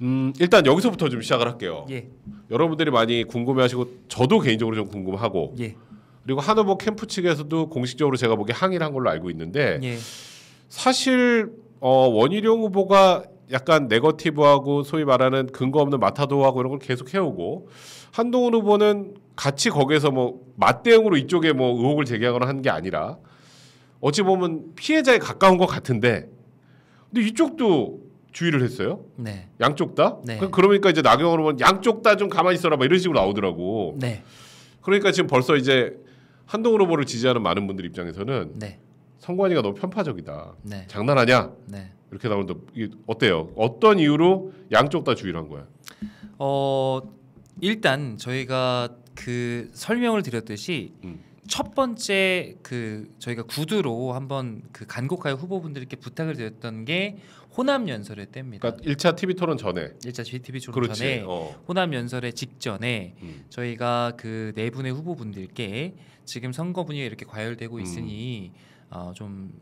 음, 일단 여기서부터 좀 시작을 할게요. 예. 여러분들이 많이 궁금해하시고 저도 개인적으로 좀 궁금하고 예. 그리고 한우버 캠프 측에서도 공식적으로 제가 보기에 항의를 한 걸로 알고 있는데 예. 사실 어, 원희룡 후보가 약간 네거티브하고 소위 말하는 근거 없는 마타도하고 이런 걸 계속 해오고 한동훈 후보는 같이 거기에서 뭐 맞대응으로 이쪽에 뭐 의혹을 제기하거나 하는 게 아니라 어찌 보면 피해자에 가까운 것 같은데 근데 이쪽도 주의를 했어요. 네. 양쪽 다. 네. 그, 그러니까 이제 나경원 의원 양쪽 다 좀 가만히 있어라 막 이런 식으로 나오더라고. 네. 그러니까 지금 벌써 이제 한동훈 후보를 지지하는 많은 분들 입장에서는 네. 선관위가 너무 편파적이다. 네. 장난하냐? 네. 이렇게 나오는데 어때요? 어떤 이유로 양쪽 다 주의를 한 거야? 어 일단 저희가 그 설명을 드렸듯이 음. 첫 번째 그 저희가 구두로 한번 그 간곡하여 후보분들께 부탁을 드렸던 게 호남 연설의 때입니다. 그러니까 1차 TV 토론 전에 1차 TV 토론 그렇지. 전에 어. 호남 연설의 직전에 음. 저희가 그네 분의 후보분들께 지금 선거 분위기 이렇게 과열되고 음. 있으니 음. 어, 좀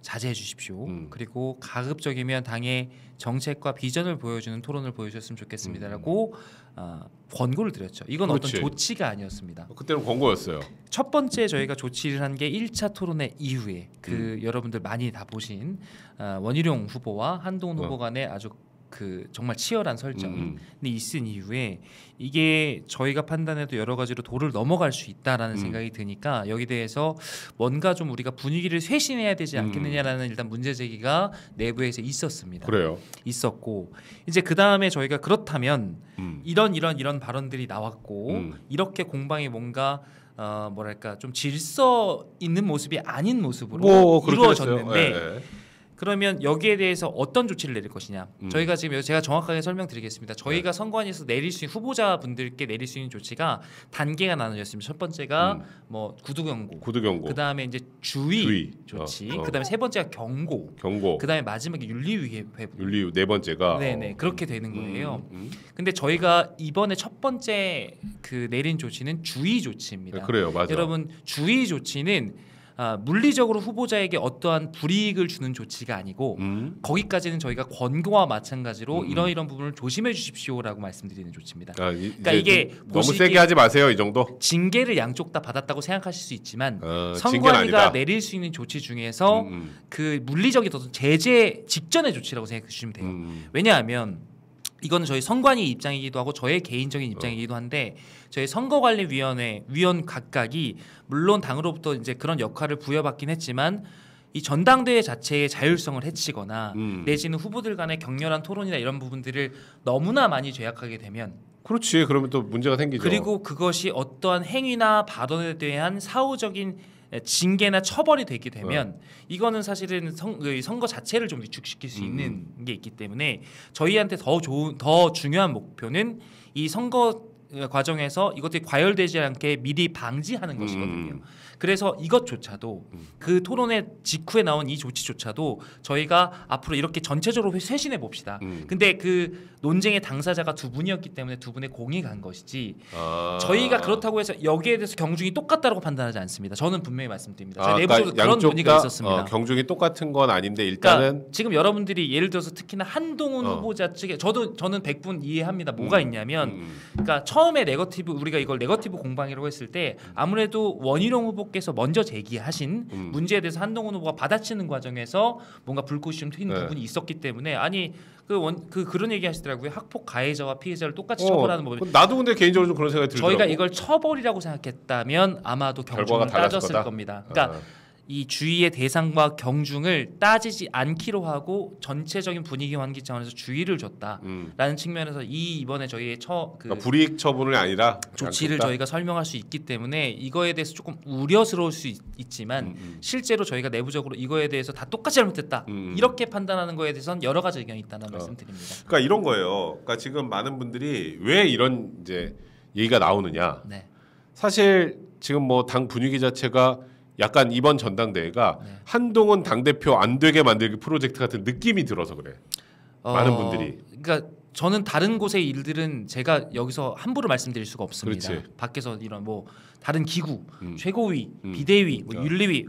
자제해 주십시오. 음. 그리고 가급적이면 당의 정책과 비전을 보여주는 토론을 보여주셨으면 좋겠습니다라고 음. 어, 권고를 드렸죠. 이건 그렇지. 어떤 조치가 아니었습니다. 어, 그때는 권고였어요. 첫 번째 저희가 조치를 한 게 1차 토론회 이후에 그 음. 여러분들 많이 다 보신 어, 원희룡 후보와 한동훈 어. 후보 간의 아주 그 정말 치열한 설정이 음. 음. 있은 이후에 이게 저희가 판단해도 여러 가지로 도를 넘어갈 수 있다라는 음. 생각이 드니까 여기 대해서 뭔가 좀 우리가 분위기를 쇄신해야 되지 음. 않겠느냐라는 일단 문제 제기가 내부에서 있었습니다. 그래요. 있었고 이제 그 다음에 저희가 그렇다면 음. 이런 이런 이런 발언들이 나왔고 음. 이렇게 공방이 뭔가 어 뭐랄까 좀 질서 있는 모습이 아닌 모습으로 뭐, 이루어졌는데. 예, 예. 그러면 여기에 대해서 어떤 조치를 내릴 것이냐. 음. 저희가 지금 제가 정확하게 설명드리겠습니다. 저희가 네. 선관위에서 내릴 수 있는 후보자분들께 내릴 수 있는 조치가 단계가 나눠져 있습니다. 첫 번째가 음. 뭐 구두 경고. 구두 경고. 그다음에 이제 주의, 주의. 조치. 어, 어. 그다음에 세 번째가 경고. 경고. 그다음에 마지막에 윤리 위해 회복. 윤리 네 번째가 네, 네. 어. 그렇게 되는 음. 거예요. 음, 근데 저희가 이번에 첫 번째 그 내린 조치는 주의 조치입니다. 네, 그래요. 맞아 여러분 주의 조치는 아, 물리적으로 후보자에게 어떠한 불이익을 주는 조치가 아니고 음. 거기까지는 저희가 권고와 마찬가지로 음. 음. 이런 이런 부분을 조심해 주십시오라고 말씀드리는 조치입니다. 아, 이, 그러니까 이게 너무 세게 하지 마세요 이 정도. 징계를 양쪽 다 받았다고 생각하실 수 있지만 어, 선관위가 내릴 수 있는 조치 중에서 음. 음. 그 물리적인 어떤 제재 직전의 조치라고 생각해 주시면 돼요. 음, 왜냐하면 이거는 저희 선관위 입장이기도 하고 저의 개인적인 어. 입장이기도 한데 저희 선거관리위원회 위원 각각이 물론 당으로부터 이제 그런 역할을 부여받긴 했지만 이 전당대회 자체의 자율성을 해치거나 음. 내지는 후보들 간의 격렬한 토론이나 이런 부분들을 너무나 많이 제약하게 되면 그렇지 그러면 또 문제가 생기죠. 그리고 그것이 어떠한 행위나 발언에 대한 사후적인 예, 징계나 처벌이 되게 되면 어. 이거는 사실은 선, 그 선거 자체를 좀 위축시킬 수 음. 있는 게 있기 때문에 저희한테 더 좋은 더 중요한 목표는 이 선거 과정에서 이것들이 과열되지 않게 미리 방지하는 음. 것이거든요. 음. 그래서 이것조차도 음. 그 토론회 직후에 나온 이 조치조차도 저희가 앞으로 이렇게 전체적으로 쇄신해 봅시다. 음. 근데 그 논쟁의 당사자가 두 분이었기 때문에 두 분의 공이 간 것이지 아. 저희가 그렇다고 해서 여기에 대해서 경중이 똑같다라고 판단하지 않습니다. 저는 분명히 말씀드립니다. 저희 아, 내부적으로 그러니까 논의가 있었습니다. 어, 경중이 똑같은 건 아닌데 그러니까 일단은 그러니까 지금 여러분들이 예를 들어서 특히나 한동훈 어. 후보자 측에 저도 저는 백분 이해합니다. 뭐가 음. 있냐면 음. 그러니까 처음에 네거티브 우리가 이걸 네거티브 공방이라고 했을 때 아무래도 원희룡 후보 후보께서 먼저 제기하신 음. 문제에 대해서 한동훈 후보가 받아치는 과정에서 뭔가 불꽃이 좀 튀는 네. 부분이 있었기 때문에 아니 그, 원, 그 그런 얘기 하시더라고요. 학폭 가해자와 피해자를 똑같이 어, 처벌하는 법이 나도 근데 개인적으로 좀 그런 생각이 들더라고요. 저희가 이걸 처벌이라고 생각했다면 아마도 경중을 따졌을 거다? 겁니다. 그러니까 아. 이 주의의 대상과 경중을 따지지 않기로 하고 전체적인 분위기 환기 차원에서 주의를 줬다라는 음. 측면에서 이 이번에 저희의 처그 그러니까 불이익 처분을 아니라 조치를 그러니까 저희가 설명할 수 있기 때문에 이거에 대해서 조금 우려스러울 수 있, 지만 음, 음. 실제로 저희가 내부적으로 이거에 대해서 다 똑같이 잘못했다 음, 음. 이렇게 판단하는 거에 대해서는 여러 가지 의견이 있다는 어. 말씀드립니다. 그러니까 이런 거예요. 그러니까 지금 많은 분들이 왜 이런 이제 얘기가 나오느냐. 네. 사실 지금 뭐 당 분위기 자체가 약간 이번 전당대회가 네. 한동훈 당대표 안 되게 만들기 프로젝트 같은 느낌이 들어서 그래. 어, 많은 분들이. 그러니까 저는 다른 곳의 일들은 제가 여기서 함부로 말씀드릴 수가 없습니다. 그렇지. 밖에서 이런 뭐 다른 기구, 음. 최고위, 음. 비대위, 뭐 그러니까. 윤리위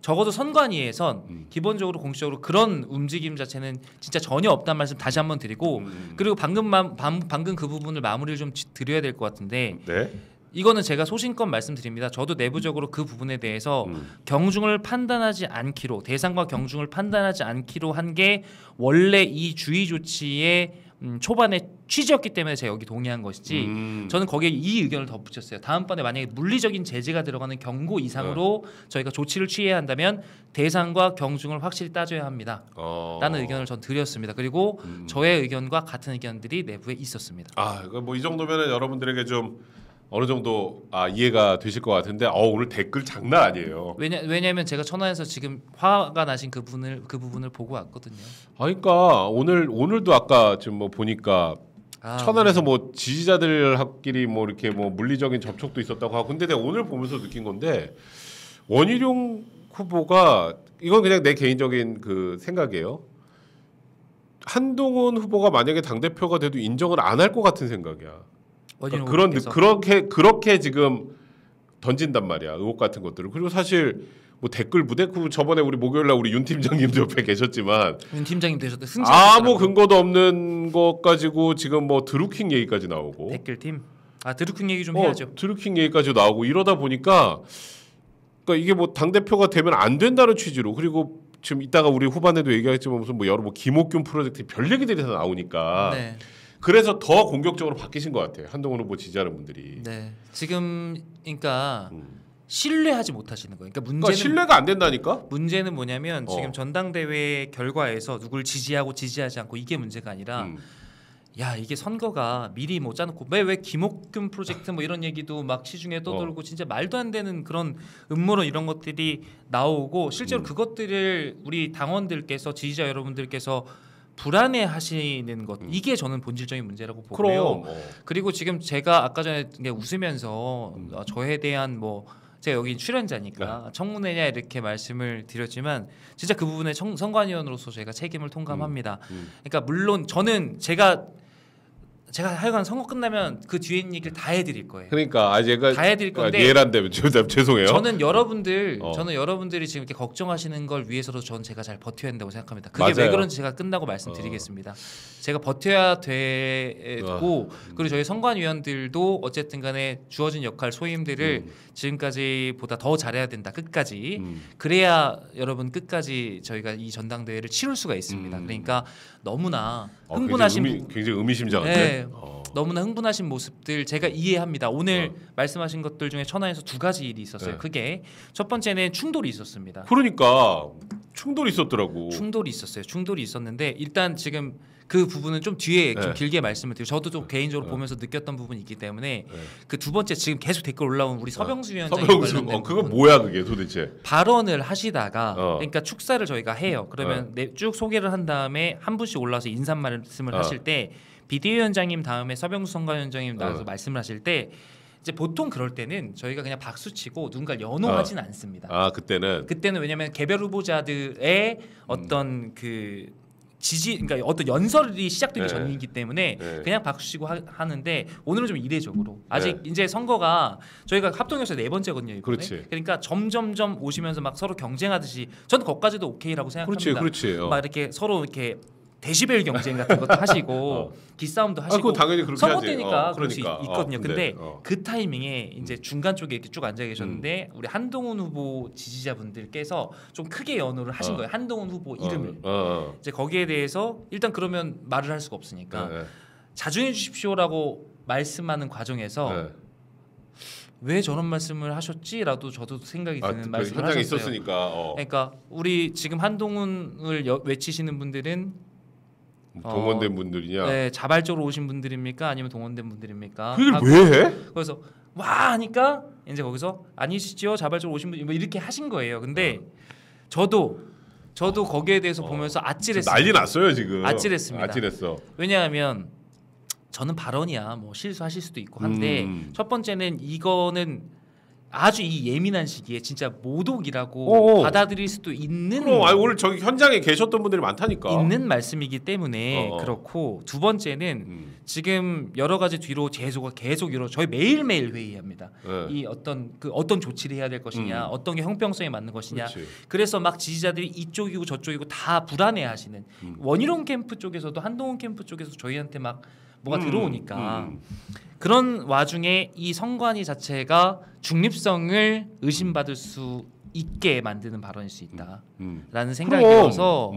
적어도 선관위에선 음. 기본적으로 공식적으로 그런 움직임 자체는 진짜 전혀 없다는 말씀 다시 한번 드리고 음. 그리고 방금 마, 방, 방금 그 부분을 마무리를 좀 드려야 될 것 같은데 네? 이거는 제가 소신껏 말씀드립니다. 저도 내부적으로 그 부분에 대해서 음. 경중을 판단하지 않기로 대상과 경중을 판단하지 않기로 한 게 원래 이 주의 조치의 음, 초반에 취지였기 때문에 제가 여기 동의한 것이지 음. 저는 거기에 이 의견을 덧붙였어요. 다음번에 만약에 물리적인 제재가 들어가는 경고 이상으로 네. 저희가 조치를 취해야 한다면 대상과 경중을 확실히 따져야 합니다. 어. 라는 의견을 전 드렸습니다. 그리고 음. 저의 의견과 같은 의견들이 내부에 있었습니다. 아, 뭐이 정도면 여러분들에게 좀 어느 정도 아, 이해가 되실 것 같은데 어, 오늘 댓글 장난 아니에요. 왜냐 왜냐면 제가 천안에서 지금 화가 나신 그분을 그 부분을 보고 왔거든요. 아, 그러니까 오늘 오늘도 아까 지금 뭐 보니까 아, 천안에서 네. 뭐 지지자들끼리 뭐 이렇게 뭐 물리적인 접촉도 있었다고 하고 근데 내가 오늘 보면서 느낀 건데 원희룡 후보가 이건 그냥 내 개인적인 그 생각이에요. 한동훈 후보가 만약에 당 대표가 돼도 인정을 안 할 것 같은 생각이야. 그러니까 그런 의 그렇게 그렇게 지금 던진단 말이야 의혹 같은 것들을 그리고 사실 뭐 댓글 무대 그 저번에 우리 목요일 날 우리 윤 팀장님도 옆에 계셨지만 윤 팀장님 되셨대 승 아무 근거도 없는 것 가지고 지금 뭐 드루킹 얘기까지 나오고 댓글 팀아 드루킹 얘기 좀 어, 해야죠 드루킹 얘기까지 나오고 이러다 보니까 그러니까 이게 뭐 당 대표가 되면 안 된다는 취지로 그리고 지금 이따가 우리 후반에도 얘기하겠지만 무슨 뭐 여러 뭐 김옥균 프로젝트 별 얘기들이 다 나오니까 네. 그래서 더 공격적으로 바뀌신 것 같아요. 한동훈 후보 지지하는 분들이. 네. 지금 그러니까 음. 신뢰하지 못하시는 거예요. 그러니까, 그러니까 문제는 그러니까 신뢰가 안 된다니까. 문제는 뭐냐면 어. 지금 전당대회 결과에서 누굴 지지하고 지지하지 않고 이게 문제가 아니라 음. 야 이게 선거가 미리 뭐 짜놓고 왜 왜 김옥균 프로젝트 뭐 이런 얘기도 막 시중에 떠돌고 어. 진짜 말도 안 되는 그런 음모론 이런 것들이 나오고 실제로 음. 그것들을 우리 당원들께서 지지자 여러분들께서 불안해 하시는 것 음. 이게 저는 본질적인 문제라고 보고요. 어. 그리고 지금 제가 아까 전에 웃으면서 음. 어, 저에 대한 뭐 제가 여기 출연자니까 네. 청문회냐 이렇게 말씀을 드렸지만 진짜 그 부분에 청, 선관위원으로서 제가 책임을 통감합니다. 음. 음. 그러니까 물론 저는 제가 제가 하여간 선거 끝나면 그 뒤에 있는 얘기를 다 해드릴 거예요. 그러니까 아 제가 그러니까 다 해드릴 건데 그러니까 예란되면 죄송해요. 저는 여러분들 어. 저는 여러분들이 지금 이렇게 걱정하시는 걸 위해서도 전 제가 잘 버텨야 된다고 생각합니다. 그게 맞아요. 왜 그런지 제가 끝나고 말씀드리겠습니다. 어. 제가 버텨야 되고 아. 그리고 저희 선관위원들도 어쨌든간에 주어진 역할 소임들을 음. 지금까지보다 더 잘해야 된다 끝까지 음. 그래야 여러분 끝까지 저희가 이 전당대회를 치룰 수가 있습니다. 음. 그러니까 너무나 어, 흥분하신 굉장히, 의미, 굉장히 의미심장한데. 네. 어. 너무나 흥분하신 모습들 제가 음. 이해합니다. 오늘 어. 말씀하신 것들 중에 천안에서 두 가지 일이 있었어요. 네. 그게 첫 번째는 충돌이 있었습니다. 그러니까 충돌이 있었더라고. 충돌이 있었어요. 충돌이 있었는데 일단 지금 그 부분은 좀 뒤에 네. 좀 길게 말씀을 드리고 저도 좀 네. 개인적으로 네. 보면서 느꼈던 부분이 있기 때문에 네. 그두 번째 지금 계속 댓글 올라온 우리 네. 서병수 위원장 서병수 어, 그거 뭐야 그게 도대체 발언을 하시다가 어. 그러니까 축사를 저희가 해요 그러면 네, 네 쭉 소개를 한 다음에 한 분씩 올라와서 인사 말씀을 어. 하실 때 비대위원장님 다음에 서병수 선관위원장님 나와서 어. 말씀을 하실 때 이제 보통 그럴 때는 저희가 그냥 박수 치고 누군가 를 연호하진 아. 않습니다. 아 그때는 그때는 왜냐하면 개별 후보자들의 음. 어떤 음. 그 지지 그러니까 어떤 연설이 시작되기 네. 전이기 때문에 네. 그냥 박수치고 하, 는데 오늘은 좀 이례적으로 네. 아직 네. 이제 선거가 저희가 합동연설 네 번째거든요 이번에 그렇지. 그러니까 점점점 오시면서 막 서로 경쟁하듯이 저는 거까지도 오케이라고 생각합니다. 그렇지, 그렇지. 어. 막 이렇게 서로 이렇게 데시벨 경쟁 같은 것도 하시고 어. 기싸움도 아, 하시고 아, 당연히 그렇게 선거 때니까 어, 그러니까. 그럴 수 그러니까. 있, 거든요 어, 근데, 근데 네, 네. 어. 그 타이밍에 이제 음. 중간 쪽에 이렇게 쭉 앉아 계셨는데 음. 우리 한동훈 후보 지지자분들께서 좀 크게 연호를 하신 어. 거예요. 한동훈 후보 이름을 이제 거기에 대해서 일단 그러면 말을 할 수가 없으니까 네, 네. 자중해 주십시오라고 말씀하는 과정에서 네. 왜 저런 말씀을 하셨지라도 저도 생각이 아, 드는 아, 말씀을 하셨어요. 있었으니까. 어. 그러니까 우리 지금 한동훈을 여, 외치시는 분들은 어, 동원된 어, 분들이냐? 네, 자발적으로 오신 분들입니까? 아니면 동원된 분들입니까? 그걸 아, 왜 해? 그래서 와 하니까 이제 거기서 아니시죠? 자발적으로 오신 분뭐 이렇게 하신 거예요. 근데 네. 저도 저도 거기에 대해서 어, 보면서 아찔했어요. 난리 났어요 지금. 아찔했습니다. 아찔했어. 왜냐하면 저는 발언이야 뭐 실수하실 수도 있고 한데 음. 첫 번째는 이거는 아주 이 예민한 시기에 진짜 모독이라고 어어. 받아들일 수도 있는 그럼 아니, 오늘 저기 현장에 계셨던 분들이 많다니까. 있는 말씀이기 때문에 어어. 어. 그렇고 두 번째는 음. 지금 여러 가지 뒤로 제소가 계속 이루 저희 매일 매일 회의합니다. 네. 이 어떤 그 어떤 조치를 해야 될 것이냐, 음. 어떤 게 형평성에 맞는 것이냐. 그렇 그래서 막 지지자들이 이쪽이고 저쪽이고 다 불안해하시는 음. 원희룡 캠프 쪽에서도 한동훈 캠프 쪽에서 저희한테 막 뭐가 음, 들어오니까 음, 음. 그런 와중에 이 성관이 자체가 중립성을 의심받을 수 있게 만드는 발언일 수 있다라는 생각이 들어서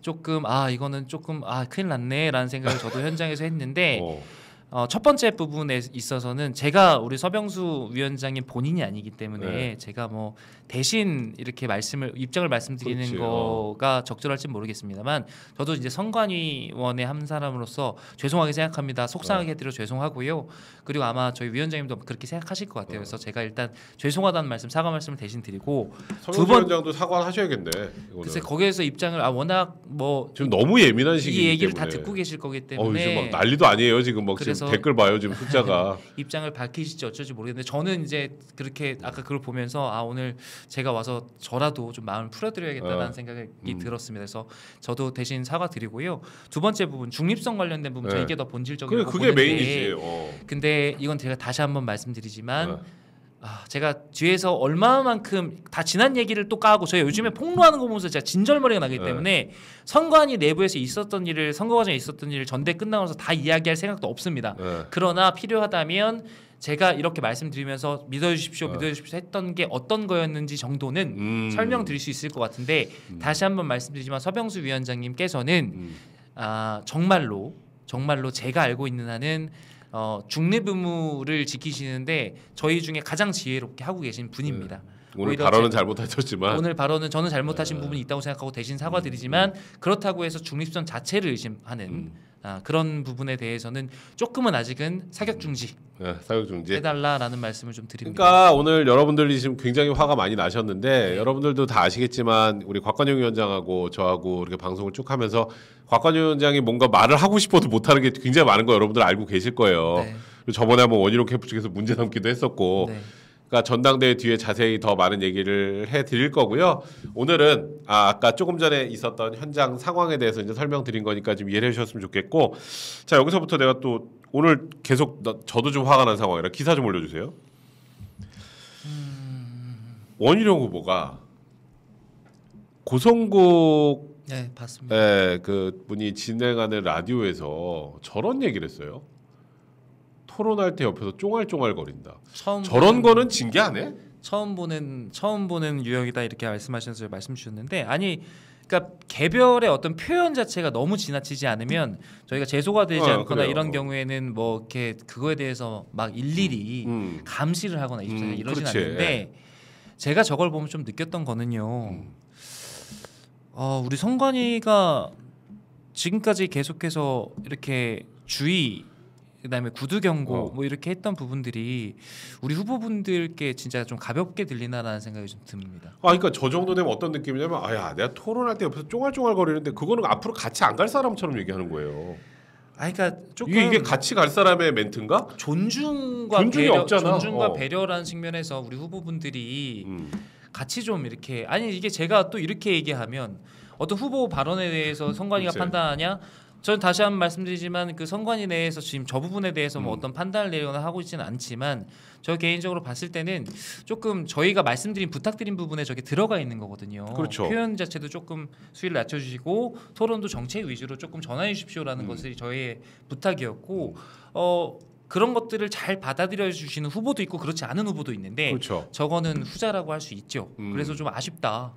조금 아 이거는 조금 아 큰일 났네라는 생각을 저도 현장에서 했는데 어. 어, 첫 번째 부분에 있어서는 제가 우리 서병수 위원장님 본인이 아니기 때문에 네. 제가 뭐 대신 이렇게 말씀을 입장을 말씀드리는 그렇지, 어. 거가 적절할지 모르겠습니다만 저도 이제 선관위원의 한 사람으로서 죄송하게 생각합니다. 속상하게 네. 해드려 죄송하고요. 그리고 아마 저희 위원장님도 그렇게 생각하실 것 같아요. 네. 그래서 제가 일단 죄송하다는 말씀 사과 말씀을 대신 드리고 두번 위원장도 사과하셔야겠네. 를 글쎄 거기에서 입장을 아 워낙 뭐 지금 너무 예민한 시기 이 얘기를 때문에. 다 듣고 계실 거기 어, 때문에 어, 난리도 아니에요 지금 막 지금 그래서 댓글 봐요 지금 숫자가 입장을 밝히실지 어쩔지 모르겠는데 저는 이제 그렇게 아까 그걸 보면서 아 오늘 제가 와서 저라도 좀 마음을 풀어드려야겠다라는 어. 생각이 음. 들었습니다. 그래서 저도 대신 사과드리고요. 두 번째 부분 중립성 관련된 부분 네. 이게 더 본질적인 그래, 그게 메인이지. 어. 근데 이건 제가 다시 한번 말씀드리지만. 네. 아, 제가 뒤에서 얼마만큼 다 지난 얘기를 또 까고 저희 요즘에 폭로하는 거 보면서 제가 진절머리가 나기 네. 때문에 네. 선관위 내부에서 있었던 일을 선거 과정에 있었던 일을 전대 끝나고서 다 이야기할 생각도 없습니다. 네. 그러나 필요하다면 제가 이렇게 말씀드리면서 믿어주십시오, 네. 믿어주십시오 했던 게 어떤 거였는지 정도는 음. 설명드릴 수 있을 것 같은데 음. 다시 한번 말씀드리지만 서병수 위원장님께서는 음. 아, 정말로 정말로 제가 알고 있는 한은 어, 중립 의무를 지키시는데 저희 중에 가장 지혜롭게 하고 계신 분입니다. 음. 오늘 발언은 잘못하셨지만 오늘 발언은 저는 잘못하신 아. 부분이 있다고 생각하고 대신 사과드리지만 음. 그렇다고 해서 중립선 자체를 의심하는 음. 아, 그런 부분에 대해서는 조금은 아직은 사격 중지 음. 네, 사격 중지 해달라라는 말씀을 좀 드립니다. 그러니까 오늘 여러분들이 지금 굉장히 화가 많이 나셨는데 네. 여러분들도 다 아시겠지만 우리 곽관용 위원장하고 저하고 이렇게 방송을 쭉 하면서 곽관용 위원장이 뭔가 말을 하고 싶어도 못하는 게 굉장히 많은 거 여러분들 알고 계실 거예요. 네. 저번에 한번 원희룡 캠프 측에서 문제 삼기도 했었고. 네. 그러니까 전당대회 뒤에 자세히 더 많은 얘기를 해드릴 거고요. 오늘은 아, 아까 조금 전에 있었던 현장 상황에 대해서 이제 설명드린 거니까 좀 이해해 주셨으면 좋겠고, 자 여기서부터 내가 또 오늘 계속 나, 저도 좀 화가 난 상황이라 기사 좀 올려주세요. 음... 원희룡 후보가 고성국 네 봤습니다. 예, 그 분이 진행하는 라디오에서 저런 얘기를 했어요. 토론할 때 옆에서 쫑알쫑알 거린다. 처음 저런 거는 징계 안 해? 처음 보는 처음 보는 유형이다 이렇게 말씀하셔서 말씀 주셨는데 아니 그러니까 개별의 어떤 표현 자체가 너무 지나치지 않으면 저희가 재소가 되지 어, 않거나 그래요. 이런 경우에는 뭐 이렇게 그거에 대해서 막 일일이 음. 음. 감시를 하거나 음, 이러진 그렇지. 않는데 제가 저걸 보면 좀 느꼈던 거는요. 음. 어, 우리 성관이가 지금까지 계속해서 이렇게 주의 그다음에 구두 경고 어. 뭐 이렇게 했던 부분들이 우리 후보분들께 진짜 좀 가볍게 들리나라는 생각이 좀 듭니다. 아 그러니까 저 정도 되면 어떤 느낌이냐면 아야 내가 토론할 때 옆에서 쫑알쫑알 거리는데 그거는 앞으로 같이 안 갈 사람처럼 얘기하는 거예요. 아 그러니까 조금 이게 같이 갈 사람의 멘트인가? 존중과 배려, 존중과 어. 배려라는 측면에서 우리 후보분들이 음. 같이 좀 이렇게 아니 이게 제가 또 이렇게 얘기하면 어떤 후보 발언에 대해서 성관이가 판단하냐 저는 다시 한 번 말씀드리지만 그 선관위 내에서 지금 저 부분에 대해서 뭐 음. 어떤 판단을 내리거나 하고 있지는 않지만 저 개인적으로 봤을 때는 조금 저희가 말씀드린 부탁드린 부분에 저게 들어가 있는 거거든요. 그렇죠. 표현 자체도 조금 수위를 낮춰주시고 토론도 정책 위주로 조금 전환해 주십시오라는 음. 것이 저희의 부탁이었고 어. 그런 것들을 잘 받아들여 주시는 후보도 있고 그렇지 않은 후보도 있는데 그렇죠. 저거는 후자라고 할 수 있죠. 음. 그래서 좀 아쉽다.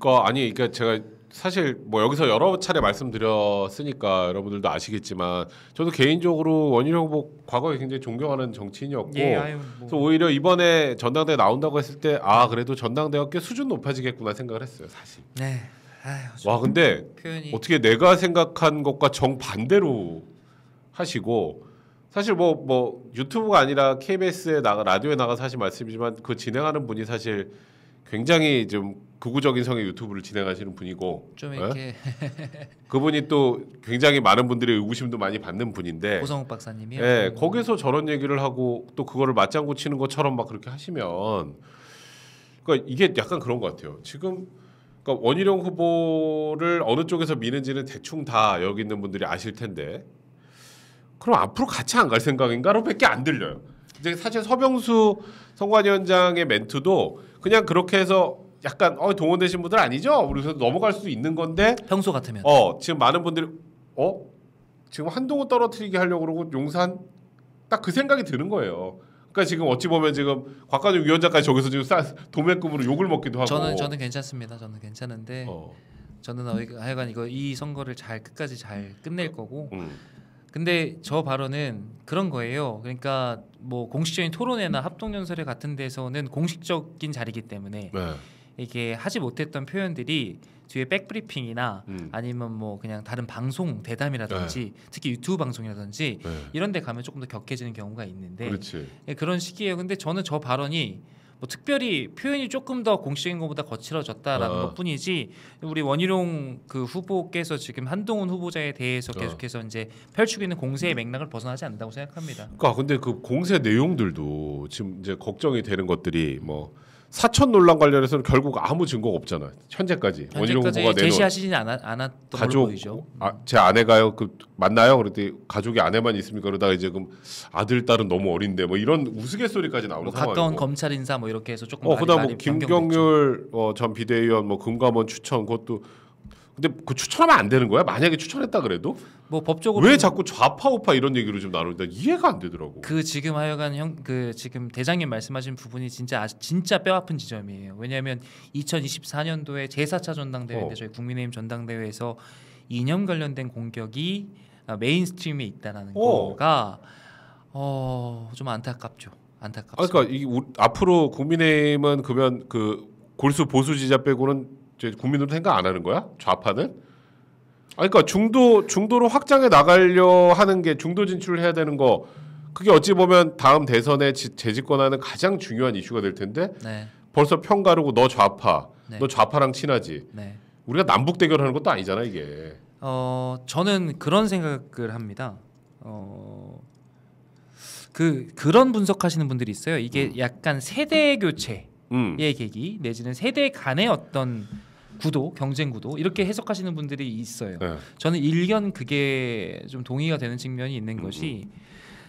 그 아니 그러니까 제가 사실 뭐 여기서 여러 차례 말씀드렸으니까 여러분들도 아시겠지만 저도 개인적으로 원희룡 후보 과거에 굉장히 존경하는 정치인이었고 예, 아유, 뭐. 그래서 오히려 이번에 전당대회 나온다고 했을 때 아 그래도 전당대회가 꽤 수준 높아지겠구나 생각을 했어요 사실. 네. 아유, 와 근데 표현이... 어떻게 내가 생각한 것과 정 반대로 하시고 사실 뭐뭐 뭐 유튜브가 아니라 KBS에 나가 라디오에 나가서 하신 말씀이지만 그 진행하는 분이 사실 굉장히 좀 극우적인 성의 유튜브를 진행하시는 분이고 좀 예? 이렇게 그분이 또 굉장히 많은 분들의 의구심도 많이 받는 분인데 고성욱 박사님이요. 예, 거기서 저런 얘기를 하고 또 그거를 맞장구 치는 것처럼 막 그렇게 하시면 그러니까 이게 약간 그런 것 같아요. 지금 그러니까 원희룡 후보를 어느 쪽에서 미는지는 대충 다 여기 있는 분들이 아실 텐데 그럼 앞으로 같이 안 갈 생각인가로밖에 안 들려요. 이제 사실 서병수 선관위원장의 멘트도 그냥 그렇게 해서 약간 어 동원되신 분들 아니죠? 그래서 넘어갈 수 있는 건데 평소 같으면 어 지금 많은 분들이 어 지금 한동훈 떨어뜨리게 하려고 그러고 용산 딱 그 생각이 드는 거예요. 그러니까 지금 어찌 보면 지금 곽관중 위원장까지 저기서 지금 싸, 도매금으로 욕을 먹기도 하고 저는 저는 괜찮습니다. 저는 괜찮은데 어. 저는 하여간 이거 이 선거를 잘 끝까지 잘 끝낼 거고 음. 근데 저 발언은 그런 거예요. 그러니까 뭐 공식적인 토론회나 합동연설회 같은 데서는 공식적인 자리이기 때문에 네. 이게 하지 못했던 표현들이 뒤에 백브리핑이나 음. 아니면 뭐 그냥 다른 방송 대담이라든지 네. 특히 유튜브 방송이라든지 네. 이런 데 가면 조금 더 격해지는 경우가 있는데 그렇지. 예, 그런 시기에요 근데 저는 저 발언이 뭐 특별히 표현이 조금 더 공식인 것보다 거칠어졌다라는 어. 것뿐이지 우리 원희룡 그 후보께서 지금 한동훈 후보자에 대해서 아. 계속해서 어. 이제 펼치고있는 공세의 맥락을 벗어나지 않는다고 생각합니다. 그러니까 근데 그 공세 내용들도 지금 이제 걱정이 되는 것들이 뭐 사천 논란 관련해서는 결국 아무 증거가 없잖아요. 현재까지 원희룡 후보가 제시하시진 않았, 않았던 가족, 보이죠. 아, 제 아내가요. 그맞나요 그랬더니 가족이 아내만 있습니까? 그러다가 이제 그 아들 딸은 너무 어린데 뭐 이런 우스갯소리까지 나오는 뭐 상황이고. 갔던 검찰 인사 뭐 이렇게 해서 조금. 어, 그다음 뭐 김경률 어, 전 비대위원 뭐 금감원 추천 그것도 근데 그 추천하면 안 되는 거야? 만약에 추천했다 그래도? 뭐 법적으로 왜 자꾸 좌파 우파 이런 얘기로 지 나누는데 이해가 안 되더라고. 그 지금 하여간 형그 지금 대장님 말씀하신 부분이 진짜 진짜 뼈 아픈 지점이에요. 왜냐하면 2024년도에 제4차 전당대회 어. 때 저희 국민의힘 전당대회에서 이념 관련된 공격이 아, 메인스트림에 있다라는 어. 거가 어, 좀 안타깝죠. 안타깝죠. 아, 그러니까 이, 우, 앞으로 국민의힘은 그러면 그 골수 보수 지자 빼고는 이제 국민들도 생각 안 하는 거야? 좌파는? 아 그러니까 중도 중도로 확장해 나가려 하는 게 중도 진출을 해야 되는 거 그게 어찌 보면 다음 대선에 지, 재집권하는 가장 중요한 이슈가 될 텐데 네. 벌써 평가르고너 좌파 네. 너 좌파랑 친하지 네. 우리가 남북 대결하는 것도 아니잖아 이게 어 저는 그런 생각을 합니다 어그 그런 분석하시는 분들이 있어요 이게 음. 약간 세대 교체의 음. 계기 내지는 세대 간의 어떤 구도, 경쟁 구도 이렇게 해석하시는 분들이 있어요. 네. 저는 일견 그게 좀 동의가 되는 측면이 있는 음, 것이 음.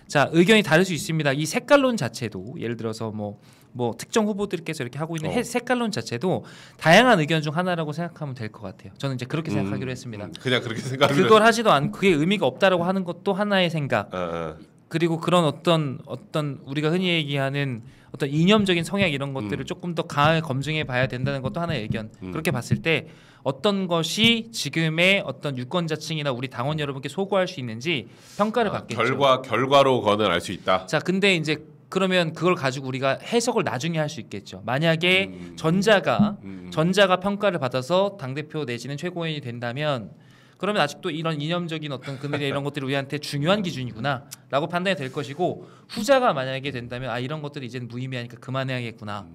자 의견이 다를 수 있습니다. 이 색깔론 자체도 예를 들어서 뭐뭐 뭐 특정 후보들께서 이렇게 하고 있는 어. 색깔론 자체도 다양한 의견 중 하나라고 생각하면 될 것 같아요. 저는 이제 그렇게 음, 생각하기로 했습니다. 그냥 그렇게 생각. 그걸 하지도 않 그게 의미가 없다라고 하는 것도 하나의 생각. 어, 어. 그리고 그런 어떤 어떤 우리가 흔히 얘기하는 어떤 이념적인 성향 이런 것들을 음. 조금 더 강하게 검증해 봐야 된다는 것도 하나의 의견. 음. 그렇게 봤을 때 어떤 것이 지금의 어떤 유권자층이나 우리 당원 여러분께 소구할 수 있는지 평가를 아, 받겠죠. 결과 결과로 거는 알 수 있다. 자, 근데 이제 그러면 그걸 가지고 우리가 해석을 나중에 할 수 있겠죠. 만약에 음. 전자가 음. 전자가 평가를 받아서 당 대표 내지는 최고인이 된다면 그러면 아직도 이런 이념적인 어떤 금액이 이런 것들이 우리한테 중요한 기준이구나라고 판단이 될 것이고 후자가 만약에 된다면 아 이런 것들이 이제는 무의미하니까 그만해야겠구나.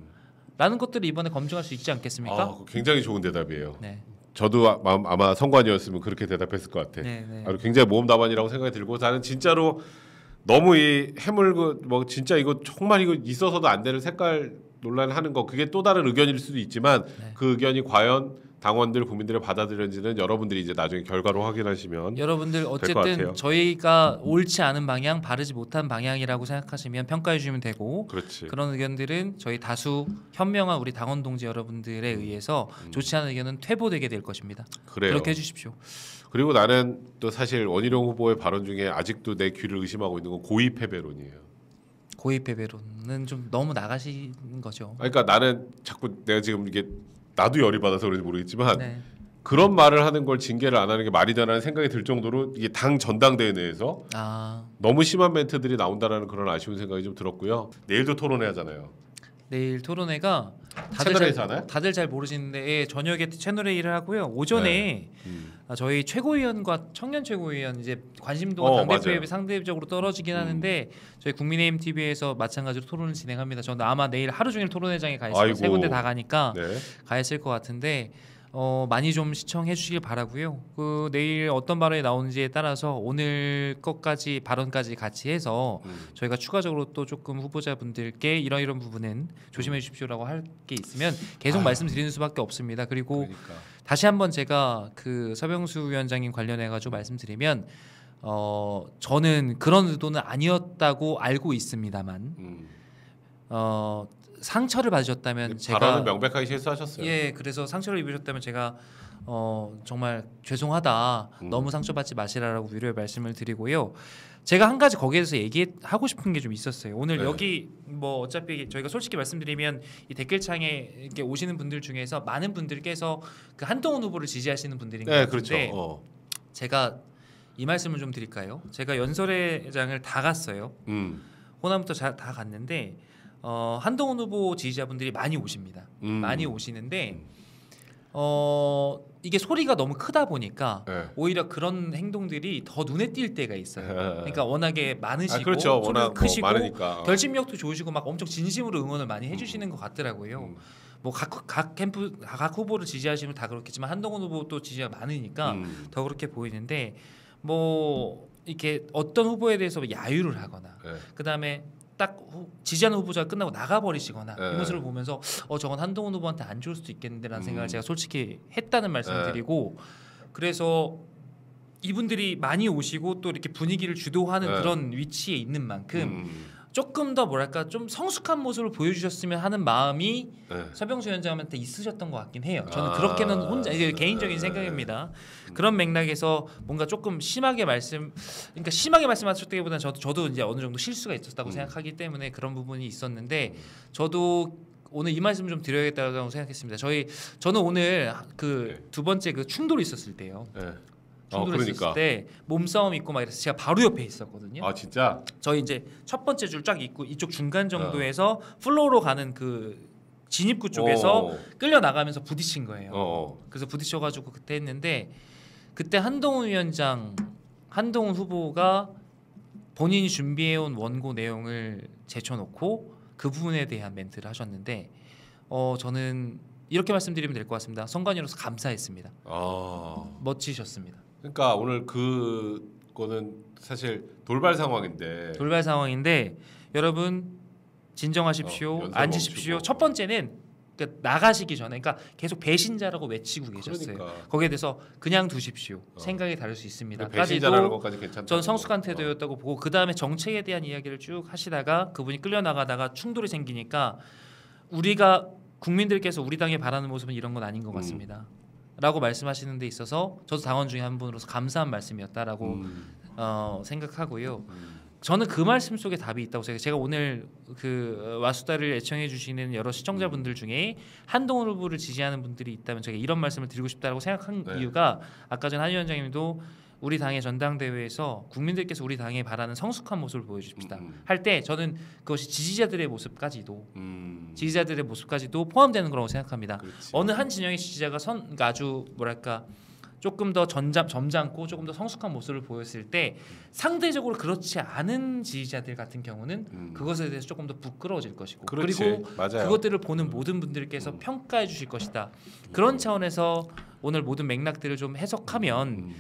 라는 것들을 이번에 검증할 수 있지 않겠습니까? 아, 굉장히 좋은 대답이에요. 네. 저도 아, 마 성관이었으면 그렇게 대답했을 것 같아. 네, 네. 굉장히 모험 답안이라고 생각이 들고 나는 진짜로 너무 이 해물 그 뭐 진짜 이거 정말 이거 있어서도 안 되는 색깔 논란하는 거 그게 또 다른 의견일 수도 있지만 네. 그 의견이 과연 당원들 국민들을 받아들였는지는 여러분들이 이제 나중에 결과로 확인하시면 여러분들 어쨌든 저희가 옳지 않은 방향 바르지 못한 방향이라고 생각하시면 평가해 주시면 되고 그렇지. 그런 의견들은 저희 다수 현명한 우리 당원 동지 여러분들에 음. 의해서 음. 좋지 않은 의견은 퇴보되게 될 것입니다 그래요. 그렇게 해주십시오 그리고 나는 또 사실 원희룡 후보의 발언 중에 아직도 내 귀를 의심하고 있는 건고위 패배론이에요 고의 패배로는 좀 너무 나가시는 거죠. 아, 그러니까 나는 자꾸 내가 지금 이게 나도 열이 받아서 그런지 모르겠지만 네. 그런 말을 하는 걸 징계를 안 하는 게 말이 되나는 생각이 들 정도로 이게 당 전당대회 내에서 아. 너무 심한 멘트들이 나온다라는 그런 아쉬운 생각이 좀 들었고요. 내일도 토론회 하잖아요. 내일 토론회가 다들 잘, 다들 잘 모르시는데 예, 저녁에 채널에 일을 하고요. 오전에 네. 음. 아, 저희 최고위원과 청년 최고위원 이제 관심도가 어, 당대표에 비해 상대적으로 떨어지긴 음. 하는데 저희 국민의힘 TV에서 마찬가지로 토론을 진행합니다. 저는 아마 내일 하루 종일 토론회장에 가있어세 군데 다 가니까 네. 가 있을 것 같은데 어, 많이 좀 시청해 주시길 바라고요. 그 내일 어떤 발언이 나오는지에 따라서 오늘 것까지 발언까지 같이 해서 음. 저희가 추가적으로 또 조금 후보자분들께 이런 이런 부분은 조심해 음. 주십시오라고 할 게 있으면 계속 아유. 말씀드리는 수밖에 없습니다. 그리고 그러니까. 다시 한번 제가 그 서병수 위원장님 관련해 가지고 말씀드리면 어 저는 그런 의도는 아니었다고 알고 있습니다만 음. 어 상처를 받으셨다면 네, 제가 발언을 명백하게 실수하셨어요. 예, 그래서 상처를 입으셨다면 제가 어, 정말 죄송하다. 음. 너무 상처받지 마시라라고 위로의 말씀을 드리고요. 제가 한 가지 거기에서 얘기하고 싶은 게 좀 있었어요. 오늘 네. 여기 뭐 어차피 저희가 솔직히 말씀드리면 이 댓글창에 이렇게 오시는 분들 중에서 많은 분들께서 그 한동훈 후보를 지지하시는 분들인 네, 그렇죠. 어. 제가 이 말씀을 좀 드릴까요? 제가 연설회장을 다 갔어요. 음. 호남부터 다 갔는데 어, 한동훈 후보 지지자분들이 많이 오십니다. 음. 많이 오시는데 음. 어, 이게 소리가 너무 크다 보니까 네. 오히려 그런 행동들이 더 눈에 띌 때가 있어요. 예. 그러니까 워낙에 많으시고 아, 그렇죠. 워낙 뭐 크시고 뭐결심력도 좋으시고 막 엄청 진심으로 응원을 많이 해주시는 음. 것 같더라고요. 음. 뭐각 각 캠프 각 후보를 지지하시면 다 그렇겠지만 한동훈 후보 또 지지가 많으니까 음. 더 그렇게 보이는데 뭐 이렇게 어떤 후보에 대해서 뭐 야유를 하거나 네. 그다음에 딱 후, 지지하는 후보자가 끝나고 나가버리시거나 네. 이 모습을 보면서 어 저건 한동훈 후보한테 안 좋을 수도 있겠는데라는 음. 생각을 제가 솔직히 했다는 말씀드리고 을 네. 그래서 이분들이 많이 오시고 또 이렇게 분위기를 주도하는 네. 그런 위치에 있는 만큼 음. 조금 더 뭐랄까 좀 성숙한 모습을 보여주셨으면 하는 마음이 네. 서병수 위원장한테 있으셨던 것 같긴 해요. 저는 아, 그렇게는 혼자 이게 네. 개인적인 네. 생각입니다. 음. 그런 맥락에서 뭔가 조금 심하게 말씀, 그러니까 심하게 말씀하셨다기보다는 저도 저도 이제 어느 정도 실수가 있었다고 음. 생각하기 때문에 그런 부분이 있었는데 음. 저도 오늘 이 말씀 좀 드려야겠다고 생각했습니다. 저희 저는 오늘 그두 네. 번째 그 충돌이 있었을 때요. 네. 충돌했을 어, 그러니까. 때 몸싸움 있고 막 이래서 제가 바로 옆에 있었거든요. 아 진짜? 저희 이제 첫 번째 줄쫙 있고 이쪽 중간 정도에서 어. 플로우로 가는 그 진입구 쪽에서 어. 끌려 나가면서 부딪힌 거예요. 어, 어. 그래서 부딪혀가지고 그때 했는데 그때 한동훈 위원장 한동훈 후보가 본인이 준비해온 원고 내용을 제쳐놓고 그 부분에 대한 멘트를 하셨는데 어 저는 이렇게 말씀드리면 될 것 같습니다. 선관위로서 감사했습니다. 아... 멋지셨습니다. 그러니까 오늘 그거는 사실 돌발 상황인데 돌발 상황인데 여러분 진정하십시오. 어, 앉으십시오. 멈추고. 첫 번째는 그러니까 나가시기 전에 그러니까 계속 배신자라고 외치고 계셨어요. 그러니까. 거기에 대해서 그냥 두십시오. 어. 생각이 다를 수 있습니다. 배신자라는 것까지 괜찮다. 전 성숙한 태도였다고 어. 보고 그 다음에 정책에 대한 이야기를 쭉 하시다가 그분이 끌려 나가다가 충돌이 생기니까 우리가 국민들께서 우리 당에 바라는 모습은 이런 건 아닌 것 음. 같습니다. 음. 라고 말씀하시는 데 있어서 저도 당원 중에 한 분으로서 감사한 말씀이었다라고 음. 어, 생각하고요. 저는 그 말씀 속에 답이 있다고 생각해요. 제가 오늘 그 와수다를 애청해 주시는 여러 시청자분들 음. 중에 한동훈 후보를 지지하는 분들이 있다면 제가 이런 말씀을 드리고 싶다라고 생각한 네. 이유가 아까 전한 위원장님도 우리 당의 전당대회에서 국민들께서 우리 당에 바라는 성숙한 모습을 보여주십시다 음. 음. 할때 저는 그것이 지지자들의 모습까지도 음. 지지자들의 모습까지도 포함되는 거라고 생각합니다. 그렇지. 어느 한 진영의 지지자가 선 그러니까 아주 뭐랄까 조금 더 점장, 점잖고 조금 더 성숙한 모습을 보였을 때 상대적으로 그렇지 않은 지지자들 같은 경우는 음. 그것에 대해서 조금 더 부끄러워질 것이고 그렇지. 그리고 맞아요. 그것들을 보는 음. 모든 분들께서 음. 평가해 주실 것이다 음. 그런 차원에서 오늘 모든 맥락들을 좀 해석하면 음.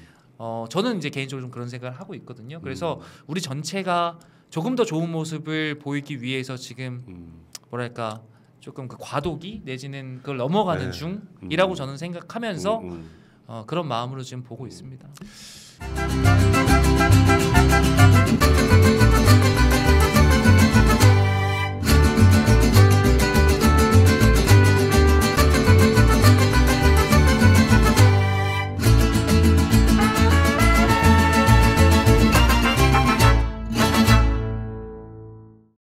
어, 저는 이제 개인적으로 좀 그런 생각을 하고 있거든요. 그래서 음. 우리 전체가 조금 더 좋은 모습을 보이기 위해서 지금 음. 뭐랄까 조금 그 과도기 내지는 그걸 넘어가는 네. 중이라고 음. 저는 생각하면서 어, 그런 마음으로 지금 보고 있습니다.